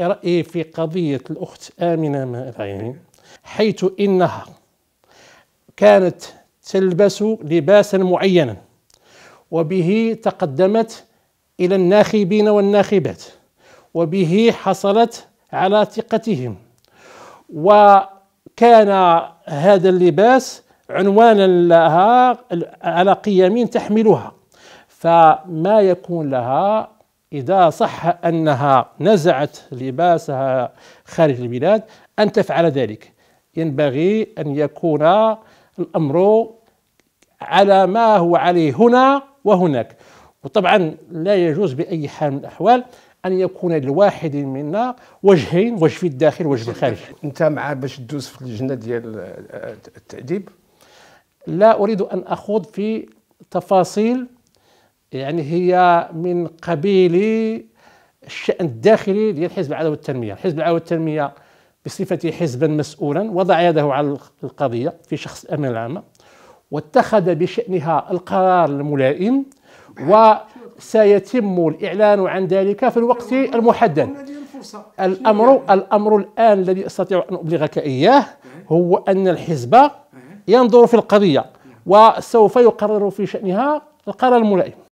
رأيي في قضية الأخت آمنة ماذا حيث إنها كانت تلبس لباسا معينا وبه تقدمت إلى الناخبين والناخبات وبه حصلت على ثقتهم وكان هذا اللباس عنوانا لها على قيم تحملها فما يكون لها إذا صح أنها نزعت لباسها خارج البلاد أن تفعل ذلك ينبغي أن يكون الأمر على ما هو عليه هنا وهناك وطبعا لا يجوز بأي حال من الأحوال أن يكون لواحد منا وجهين وجه في الداخل وجه في الخارج أنت مع باش تدوز في اللجنة ديال التأديب لا أريد أن أخوض في تفاصيل يعني هي من قبيل الشأن الداخلي ديال حزب العداله والتنميه، حزب العداله والتنميه بصفته حزبا مسؤولا وضع يده على القضيه في شخص الامانه العامه واتخذ بشأنها القرار الملائم وسيتم الإعلان عن ذلك في الوقت المحدد الأمر الأمر الآن الذي أستطيع أن أبلغك إياه هو أن الحزب ينظر في القضية وسوف يقرر في شأنها القرار الملائم